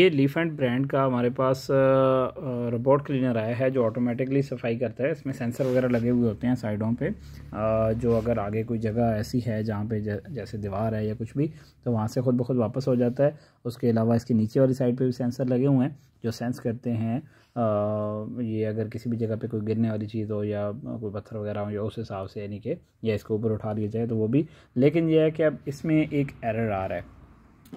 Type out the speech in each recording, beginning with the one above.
ये लीफेंट ब्रांड का हमारे पास रोबोट क्लीनर आया है जो ऑटोमेटिकली सफाई करता है इसमें सेंसर वगैरह लगे हुए होते हैं साइडों पे जो अगर आगे कोई जगह ऐसी है जहाँ पे जैसे दीवार है या कुछ भी तो वहाँ से खुद ब खुद वापस हो जाता है उसके अलावा इसके नीचे वाली साइड पे भी सेंसर लगे हुए हैं जो सेंस करते हैं ये अगर किसी भी जगह पर कोई गिरने वाली चीज़ हो या कोई पत्थर वगैरह हो या उस हिसाब से यानी कि या इसको ऊपर उठा लिया जाए तो वो भी लेकिन यह है कि अब इसमें एक एरर आ रहा है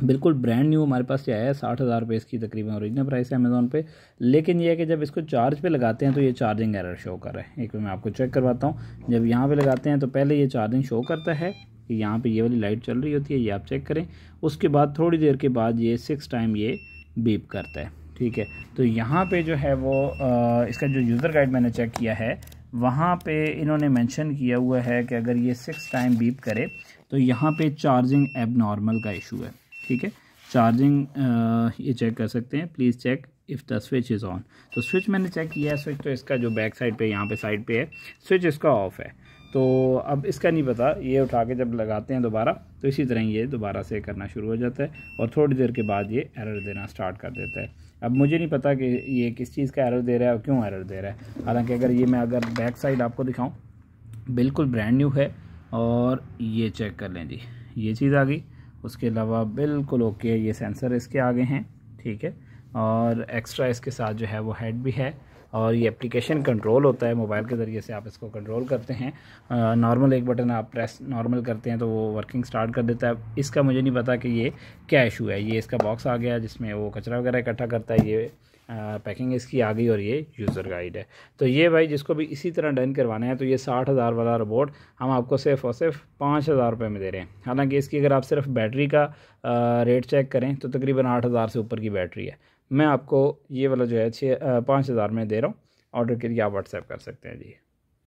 बिल्कुल ब्रांड न्यू हमारे पास आया है साठ हज़ार रुपये इसकी तकरीबन ओरिजिनल प्राइस है अमेज़ोन पे लेकिन यह है कि जब इसको चार्ज पे लगाते हैं तो ये चार्जिंग एरर शो कर रहा है एक मैं आपको चेक करवाता हूँ जब यहाँ पे लगाते हैं तो पहले ये चार्जिंग शो करता है कि यहाँ पे ये वाली लाइट चल रही होती है ये आप चेक करें उसके बाद थोड़ी देर के बाद ये सिक्स टाइम ये बीप करता है ठीक है तो यहाँ पर जो है वो इसका जो यूज़र गाइड मैंने चेक किया है वहाँ पर इन्होंने मैंशन किया हुआ है कि अगर ये सिक्स टाइम बीप करे तो यहाँ पर चार्जिंग एब नॉर्मल का इशू है ठीक है चार्जिंग ये चेक कर सकते हैं please check if the switch is on तो स्विच मैंने चेक किया है स्विच तो इसका जो बैक साइड पे यहाँ पे साइड पे है स्विच इसका ऑफ है तो अब इसका नहीं पता ये उठा के जब लगाते हैं दोबारा तो इसी तरह ये दोबारा से करना शुरू हो जाता है और थोड़ी देर के बाद ये एरर देना स्टार्ट कर देता है अब मुझे नहीं पता कि ये किस चीज़ का एरर दे रहा है और क्यों एरर दे रहा है हालांकि अगर ये मैं अगर बैक साइड आपको दिखाऊँ बिल्कुल ब्रांड न्यू है और ये चेक कर लें जी ये चीज़ आ गई उसके अलावा बिल्कुल ओके ये सेंसर इसके आगे हैं ठीक है और एक्स्ट्रा इसके साथ जो है वो हेड भी है और ये एप्लीकेशन कंट्रोल होता है मोबाइल के ज़रिए से आप इसको कंट्रोल करते हैं नॉर्मल एक बटन आप प्रेस नॉर्मल करते हैं तो वो वर्किंग स्टार्ट कर देता है इसका मुझे नहीं पता कि ये क्या इशू है ये इसका बॉक्स आ गया जिसमें वो कचरा वगैरह इकट्ठा करता है ये पैकिंग इसकी आ गई और ये यूज़र गाइड है तो ये भाई जिसको भी इसी तरह डन करवाना है तो ये साठ हज़ार वाला रोबोट हम आपको सिर्फ और सिर्फ पाँच हज़ार रुपये में दे रहे हैं हालांकि इसकी अगर आप सिर्फ बैटरी का रेट चेक करें तो तकरीबन आठ हज़ार से ऊपर की बैटरी है मैं आपको ये वाला जो है छः पाँच हज़ार में दे रहा हूँ ऑर्डर के लिए आप व्हाट्सएप कर सकते हैं जी